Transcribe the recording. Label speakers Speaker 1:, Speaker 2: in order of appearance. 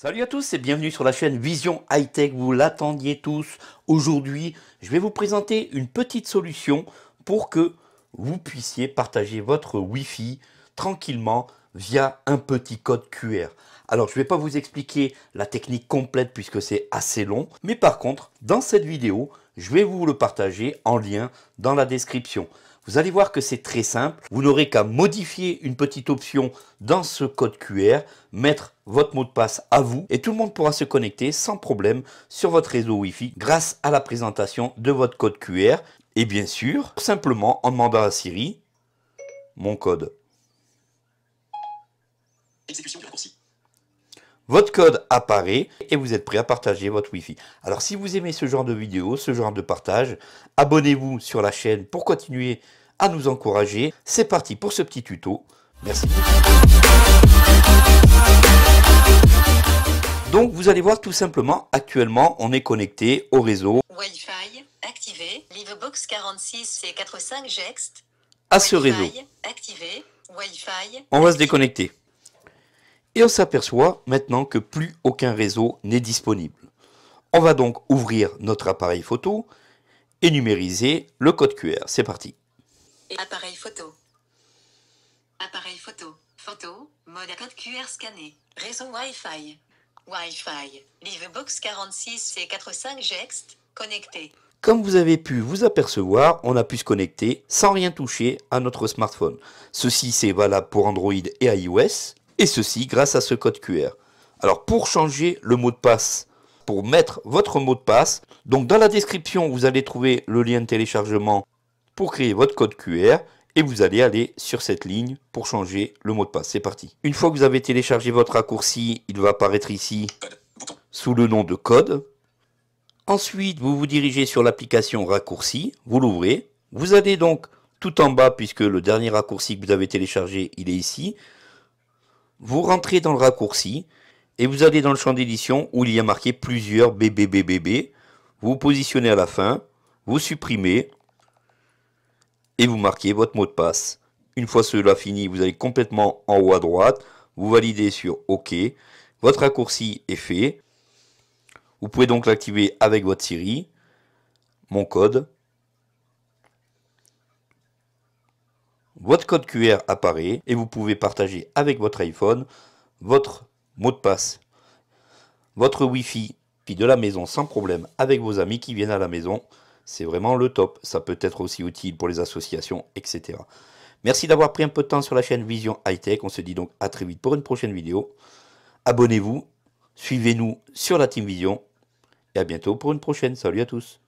Speaker 1: Salut à tous et bienvenue sur la chaîne Vision High Tech, vous l'attendiez tous. Aujourd'hui, je vais vous présenter une petite solution pour que vous puissiez partager votre Wi-Fi tranquillement via un petit code QR. Alors je ne vais pas vous expliquer la technique complète puisque c'est assez long, mais par contre, dans cette vidéo, je vais vous le partager en lien dans la description. Vous allez voir que c'est très simple. Vous n'aurez qu'à modifier une petite option dans ce code QR, mettre votre mot de passe à vous et tout le monde pourra se connecter sans problème sur votre réseau Wi-Fi grâce à la présentation de votre code QR. Et bien sûr, simplement en demandant à Siri mon code. votre code apparaît et vous êtes prêt à partager votre Wi-Fi. Alors si vous aimez ce genre de vidéo, ce genre de partage, abonnez-vous sur la chaîne pour continuer à nous encourager. C'est parti pour ce petit tuto. Merci. Donc vous allez voir tout simplement, actuellement on est connecté au réseau
Speaker 2: Wi-Fi activé, Livebox 46 et 45 Gext. À ce réseau. Activé, Wi-Fi.
Speaker 1: On va se déconnecter. Et on s'aperçoit maintenant que plus aucun réseau n'est disponible. On va donc ouvrir notre appareil photo et numériser le code QR. C'est parti.
Speaker 2: Appareil photo. Appareil photo. Photo. Mode code QR scanné. Réseau Wi-Fi. Wi-Fi. Livebox 46C45 Gext. Connecté.
Speaker 1: Comme vous avez pu vous apercevoir, on a pu se connecter sans rien toucher à notre smartphone. Ceci, c'est valable pour Android et iOS et ceci grâce à ce code QR. Alors pour changer le mot de passe, pour mettre votre mot de passe, donc dans la description vous allez trouver le lien de téléchargement pour créer votre code QR et vous allez aller sur cette ligne pour changer le mot de passe. C'est parti. Une fois que vous avez téléchargé votre raccourci, il va apparaître ici sous le nom de code. Ensuite, vous vous dirigez sur l'application raccourci, vous l'ouvrez. Vous allez donc tout en bas, puisque le dernier raccourci que vous avez téléchargé, il est ici. Vous rentrez dans le raccourci et vous allez dans le champ d'édition où il y a marqué plusieurs BBBBB. Vous vous positionnez à la fin, vous supprimez et vous marquez votre mot de passe. Une fois cela fini, vous allez complètement en haut à droite, vous validez sur OK. Votre raccourci est fait. Vous pouvez donc l'activer avec votre Siri. Mon code Votre code QR apparaît et vous pouvez partager avec votre iPhone votre mot de passe, votre Wi-Fi, puis de la maison sans problème avec vos amis qui viennent à la maison. C'est vraiment le top. Ça peut être aussi utile pour les associations, etc. Merci d'avoir pris un peu de temps sur la chaîne Vision Hightech. On se dit donc à très vite pour une prochaine vidéo. Abonnez-vous, suivez-nous sur la Team Vision et à bientôt pour une prochaine. Salut à tous.